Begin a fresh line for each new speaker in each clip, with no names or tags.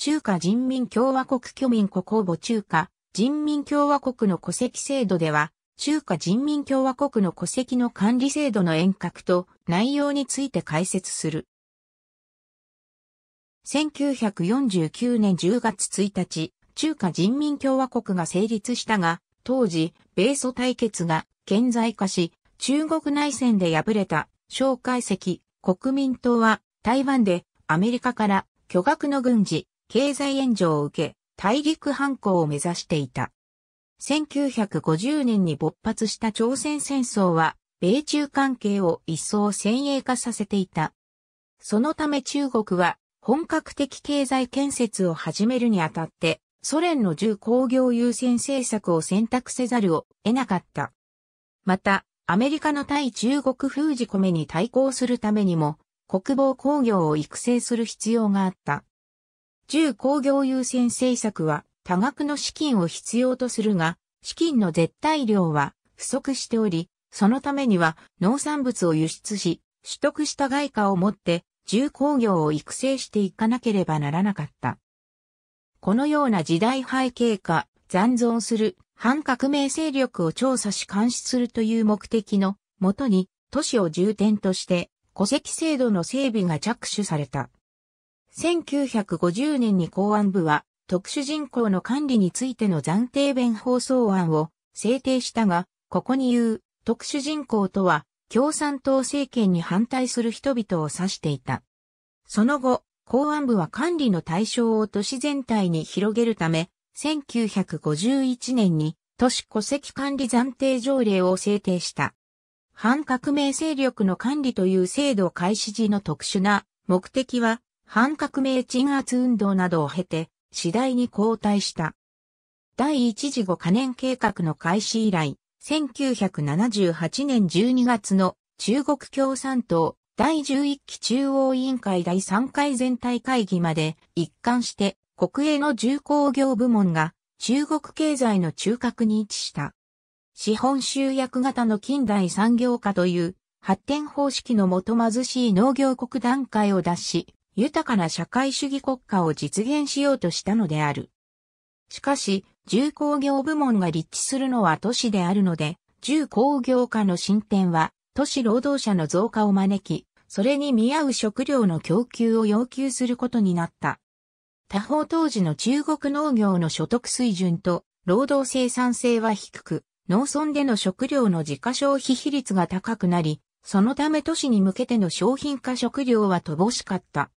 中華人民共和国居民国公母中華人民共和国の戸籍制度では、中華人民共和国の戸籍の管理制度の遠隔と内容について解説する。1949年10月1日、中華人民共和国が成立したが、当時、米ソ対決が顕在化し、中国内戦で敗れた、蒋介石、国民党は、台湾でアメリカから巨額の軍事、経済援助を受け、大陸反抗を目指していた。1950年に勃発した朝鮮戦争は、米中関係を一層先鋭化させていた。そのため中国は、本格的経済建設を始めるにあたって、ソ連の重工業優先政策を選択せざるを得なかった。また、アメリカの対中国封じ込めに対抗するためにも、国防工業を育成する必要があった。重工業優先政策は多額の資金を必要とするが、資金の絶対量は不足しており、そのためには農産物を輸出し、取得した外貨を持って重工業を育成していかなければならなかった。このような時代背景下、残存する反革命勢力を調査し監視するという目的のもとに都市を重点として戸籍制度の整備が着手された。1950年に公安部は特殊人口の管理についての暫定弁放送案を制定したが、ここに言う特殊人口とは共産党政権に反対する人々を指していた。その後、公安部は管理の対象を都市全体に広げるため、1951年に都市戸籍管理暫定条例を制定した。反革命勢力の管理という制度開始時の特殊な目的は反革命鎮圧運動などを経て、次第に後退した。第一次五カ年計画の開始以来、1978年12月の中国共産党第11期中央委員会第3回全体会議まで一貫して国営の重工業部門が中国経済の中核に位置した。資本集約型の近代産業化という発展方式のもと貧しい農業国段階を脱し、豊かな社会主義国家を実現しようとしたのである。しかし、重工業部門が立地するのは都市であるので、重工業化の進展は都市労働者の増加を招き、それに見合う食料の供給を要求することになった。他方当時の中国農業の所得水準と労働生産性は低く、農村での食料の自家消費比率が高くなり、そのため都市に向けての商品化食料は乏しかった。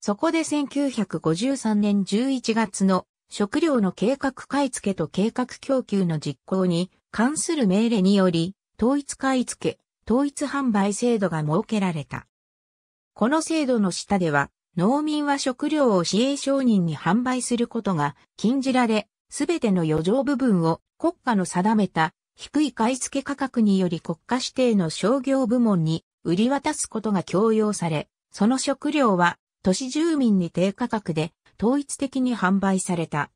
そこで1953年11月の食料の計画買い付けと計画供給の実行に関する命令により、統一買い付、け、統一販売制度が設けられた。この制度の下では、農民は食料を市営商人に販売することが禁じられ、すべての余剰部分を国家の定めた低い買い付け価格により国家指定の商業部門に売り渡すことが強要され、その食料は都市住民に低価格で統一的に販売された。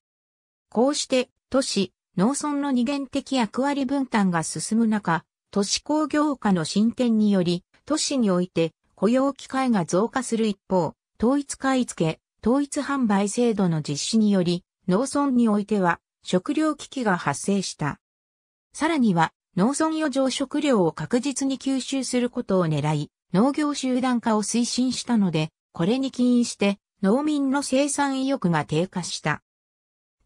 こうして都市、農村の二元的役割分担が進む中、都市工業化の進展により、都市において雇用機会が増加する一方、統一買い付け、統一販売制度の実施により、農村においては食料危機が発生した。さらには、農村余剰食料を確実に吸収することを狙い、農業集団化を推進したので、これに起因して農民の生産意欲が低下した。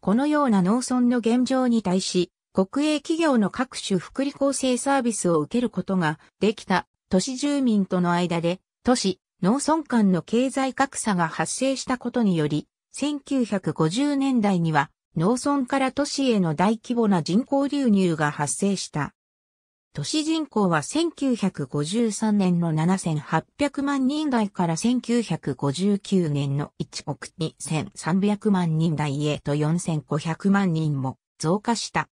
このような農村の現状に対し、国営企業の各種福利厚生サービスを受けることができた都市住民との間で、都市、農村間の経済格差が発生したことにより、1950年代には農村から都市への大規模な人口流入が発生した。都市人口は1953年の7800万人台から1959年の1億2300万人台へと4500万人も増加した。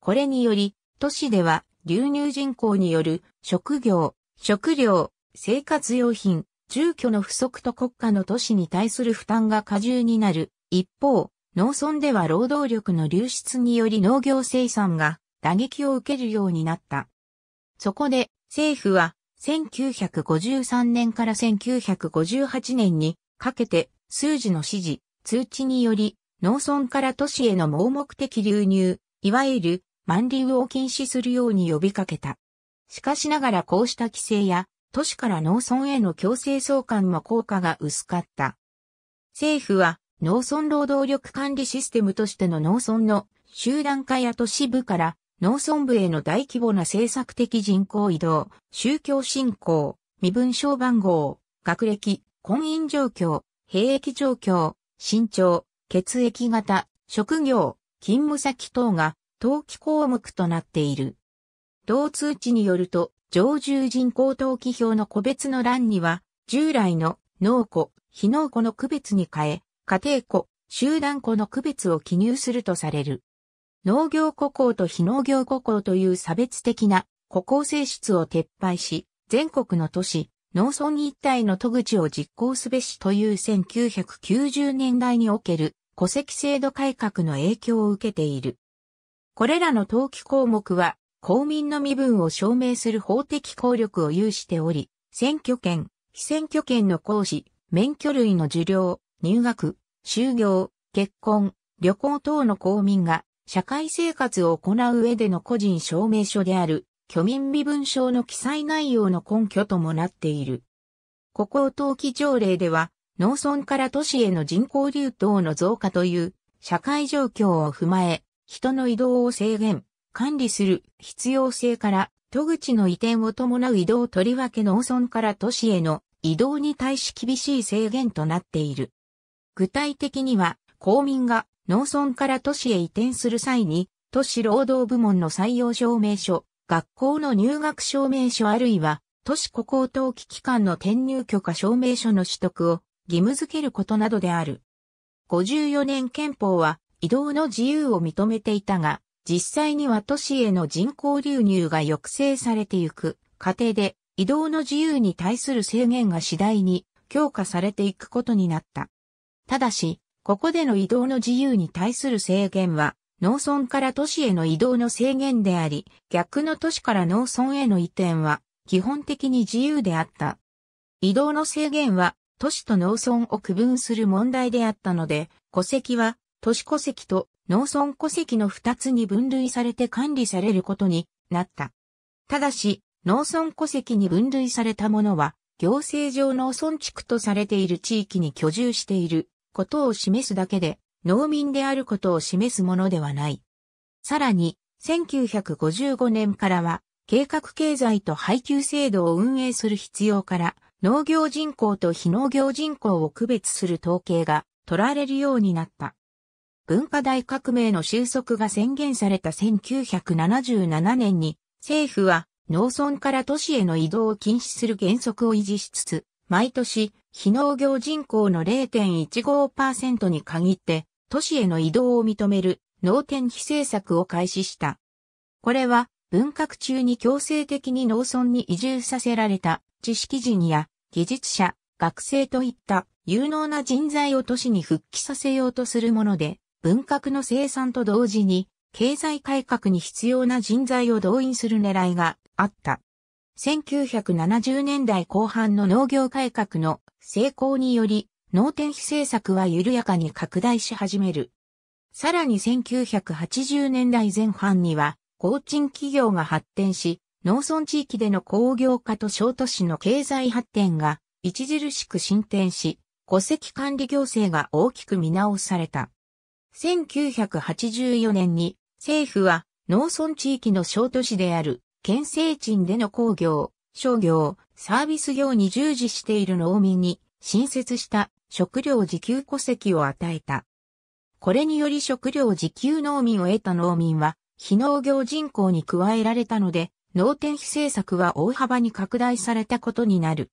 これにより、都市では流入人口による職業、食料、生活用品、住居の不足と国家の都市に対する負担が過重になる。一方、農村では労働力の流出により農業生産が打撃を受けるようになった。そこで政府は1953年から1958年にかけて数字の指示、通知により農村から都市への盲目的流入、いわゆる満流を禁止するように呼びかけた。しかしながらこうした規制や都市から農村への強制送還も効果が薄かった。政府は農村労働力管理システムとしての農村の集団化や都市部から農村部への大規模な政策的人口移動、宗教信仰、身分証番号、学歴、婚姻状況、兵役状況、身長、血液型、職業、勤務先等が登記項目となっている。同通知によると、常住人口登記表の個別の欄には、従来の農庫、非農庫の区別に変え、家庭庫、集団庫の区別を記入するとされる。農業孤高と非農業孤高という差別的な孤高性質を撤廃し、全国の都市、農村一体の戸口を実行すべしという1990年代における戸籍制度改革の影響を受けている。これらの登記項目は公民の身分を証明する法的効力を有しており、選挙権、非選挙権の行使、免許類の受領、入学、就業、結婚、旅行等の公民が社会生活を行う上での個人証明書である、居民身分証の記載内容の根拠ともなっている。ここを登記条例では、農村から都市への人口流動の増加という社会状況を踏まえ、人の移動を制限、管理する必要性から都口の移転を伴う移動とりわけ農村から都市への移動に対し厳しい制限となっている。具体的には公民が農村から都市へ移転する際に、都市労働部門の採用証明書、学校の入学証明書あるいは、都市高校登記機関の転入許可証明書の取得を義務付けることなどである。54年憲法は移動の自由を認めていたが、実際には都市への人口流入が抑制されていく過程で移動の自由に対する制限が次第に強化されていくことになった。ただし、ここでの移動の自由に対する制限は、農村から都市への移動の制限であり、逆の都市から農村への移転は、基本的に自由であった。移動の制限は、都市と農村を区分する問題であったので、戸籍は、都市戸籍と農村戸籍の二つに分類されて管理されることになった。ただし、農村戸籍に分類されたものは、行政上農村地区とされている地域に居住していることを示すだけで、農民であることを示すものではない。さらに、1955年からは、計画経済と配給制度を運営する必要から、農業人口と非農業人口を区別する統計が取られるようになった。文化大革命の収束が宣言された1977年に、政府は農村から都市への移動を禁止する原則を維持しつつ、毎年非農業人口の0.15%に限って、都市への移動を認める農天非政策を開始した。これは、文革中に強制的に農村に移住させられた知識人や技術者、学生といった有能な人材を都市に復帰させようとするもので、文革の生産と同時に経済改革に必要な人材を動員する狙いがあった。1970年代後半の農業改革の成功により、農天費政策は緩やかに拡大し始める。さらに1980年代前半には、工賃企業が発展し、農村地域での工業化と小都市の経済発展が著しく進展し、戸籍管理行政が大きく見直された。1984年に政府は農村地域の小都市である県政鎮での工業、商業、サービス業に従事している農民に、新設した食料自給戸籍を与えた。これにより食料自給農民を得た農民は、非農業人口に加えられたので、農天非政策は大幅に拡大されたことになる。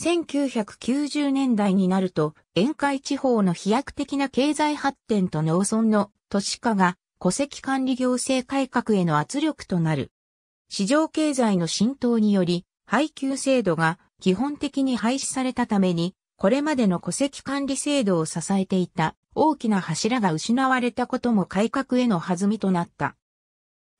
1990年代になると、沿海地方の飛躍的な経済発展と農村の都市化が戸籍管理行政改革への圧力となる。市場経済の浸透により、配給制度が基本的に廃止されたために、これまでの戸籍管理制度を支えていた大きな柱が失われたことも改革への弾みとなった。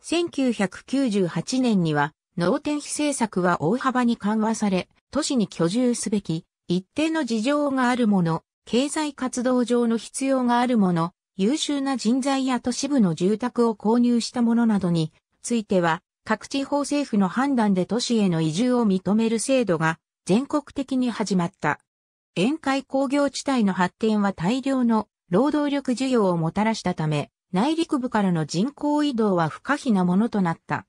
1998年には、農店費政策は大幅に緩和され、都市に居住すべき、一定の事情があるもの、経済活動上の必要があるもの、優秀な人材や都市部の住宅を購入したものなどについては、各地方政府の判断で都市への移住を認める制度が全国的に始まった。沿海工業地帯の発展は大量の労働力需要をもたらしたため、内陸部からの人口移動は不可避なものとなった。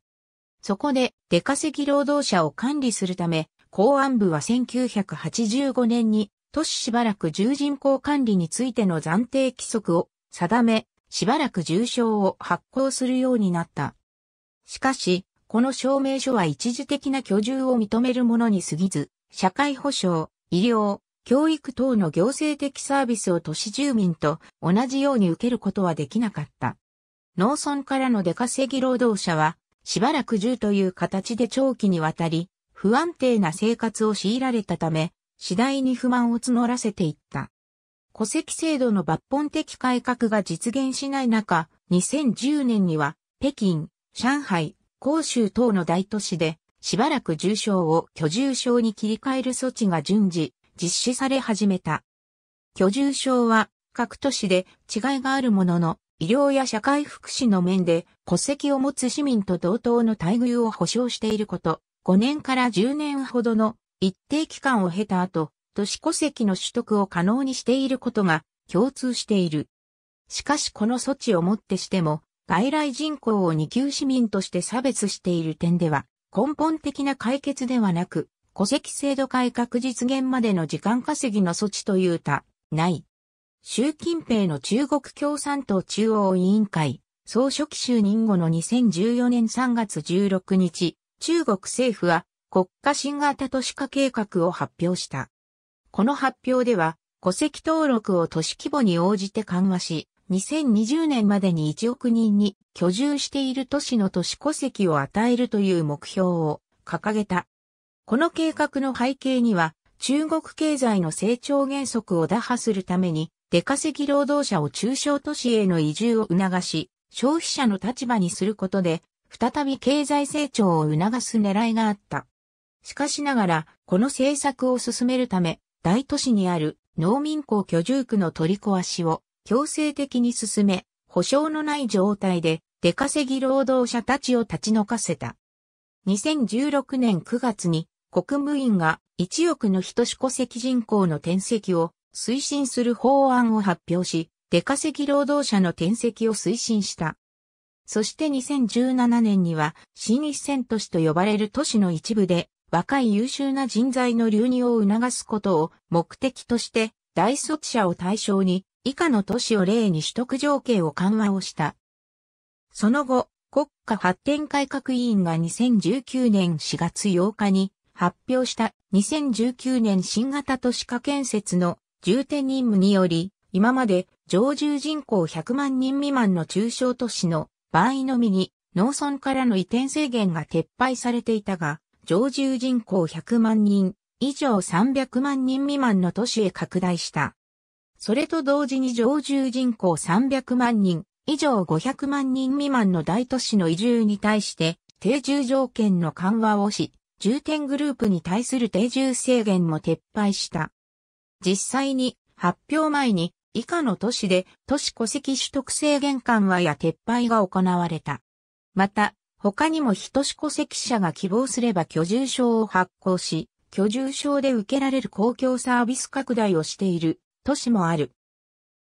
そこで出稼ぎ労働者を管理するため、公安部は1985年に都市しばらく重人口管理についての暫定規則を定め、しばらく重症を発行するようになった。しかし、この証明書は一時的な居住を認めるものに過ぎず、社会保障、医療、教育等の行政的サービスを都市住民と同じように受けることはできなかった。農村からの出稼ぎ労働者は、しばらく住という形で長期にわたり、不安定な生活を強いられたため、次第に不満を募らせていった。戸籍制度の抜本的改革が実現しない中、2010年には、北京、上海、甲州等の大都市で、しばらく重症を居住症に切り替える措置が順次、実施され始めた。居住症は、各都市で違いがあるものの、医療や社会福祉の面で、戸籍を持つ市民と同等の待遇を保障していること、5年から10年ほどの一定期間を経た後、都市戸籍の取得を可能にしていることが共通している。しかしこの措置をもってしても、外来人口を二級市民として差別している点では、根本的な解決ではなく、戸籍制度改革実現までの時間稼ぎの措置という他、ない。習近平の中国共産党中央委員会、総書記就任後の2014年3月16日、中国政府は国家新型都市化計画を発表した。この発表では、戸籍登録を都市規模に応じて緩和し、2020年までに1億人に居住している都市の都市戸籍を与えるという目標を掲げた。この計画の背景には、中国経済の成長原則を打破するために、出稼ぎ労働者を中小都市への移住を促し、消費者の立場にすることで、再び経済成長を促す狙いがあった。しかしながら、この政策を進めるため、大都市にある農民校居住区の取り壊しを強制的に進め、保障のない状態で出稼ぎ労働者たちを立ち退かせた。2016年9月に国務院が1億の人種戸籍人口の転籍を推進する法案を発表し、出稼ぎ労働者の転籍を推進した。そして2017年には新一線都市と呼ばれる都市の一部で若い優秀な人材の流入を促すことを目的として大卒者を対象に以下の都市を例に取得条件を緩和をした。その後、国家発展改革委員が2019年4月8日に発表した2019年新型都市化建設の重点任務により、今まで常住人口100万人未満の中小都市の場合のみに農村からの移転制限が撤廃されていたが、常住人口100万人以上300万人未満の都市へ拡大した。それと同時に常住人口300万人以上500万人未満の大都市の移住に対して定住条件の緩和をし、重点グループに対する定住制限も撤廃した。実際に発表前に以下の都市で都市戸籍取得制限緩和や撤廃が行われた。また、他にも非都市戸籍者が希望すれば居住証を発行し、居住証で受けられる公共サービス拡大をしている都市もある。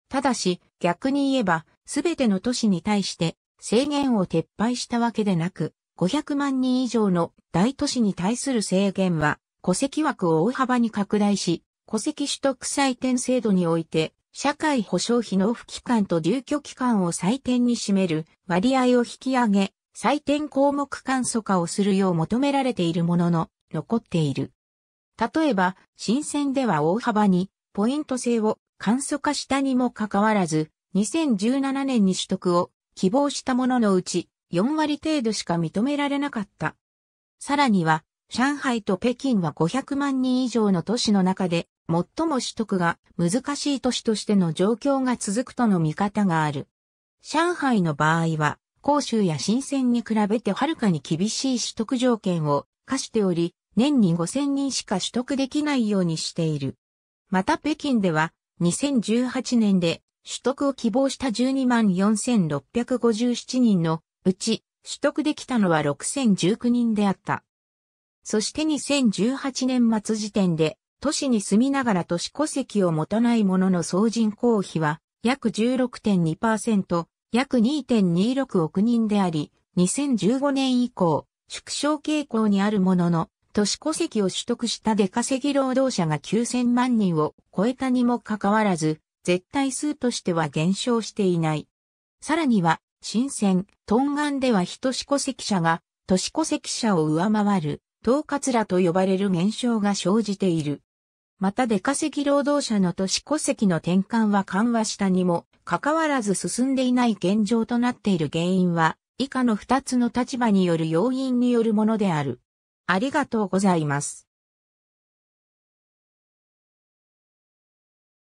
ただし、逆に言えば、すべての都市に対して制限を撤廃したわけでなく、500万人以上の大都市に対する制限は、戸籍枠を大幅に拡大し、戸籍取得採点制度において、社会保障費納付期間と住居期間を採点に占める割合を引き上げ、採点項目簡素化をするよう求められているものの、残っている。例えば、新鮮では大幅にポイント制を簡素化したにもかかわらず、2017年に取得を希望したもののうち4割程度しか認められなかった。さらには、上海と北京は500万人以上の都市の中で最も取得が難しい都市としての状況が続くとの見方がある。上海の場合は、広州や深センに比べてはるかに厳しい取得条件を課しており、年に5000人しか取得できないようにしている。また北京では、2018年で取得を希望した12万4657人のうち、取得できたのは6019人であった。そして2018年末時点で、都市に住みながら都市戸籍を持たない者の総人口比は、約16.2%、約2.26億人であり、2015年以降、縮小傾向にあるものの、都市戸籍を取得した出稼ぎ労働者が9000万人を超えたにもかかわらず、絶対数としては減少していない。さらには、新鮮、トンガンでは非都市戸籍者が、都市戸籍者を上回る、統括らと呼ばれる現象が生じている。また出稼ぎ労働者の都市戸籍の転換は緩和したにも、かかわらず進んでいない現状となっている原因は、以下の2つの立場による要因によるものである。ありがとうございます。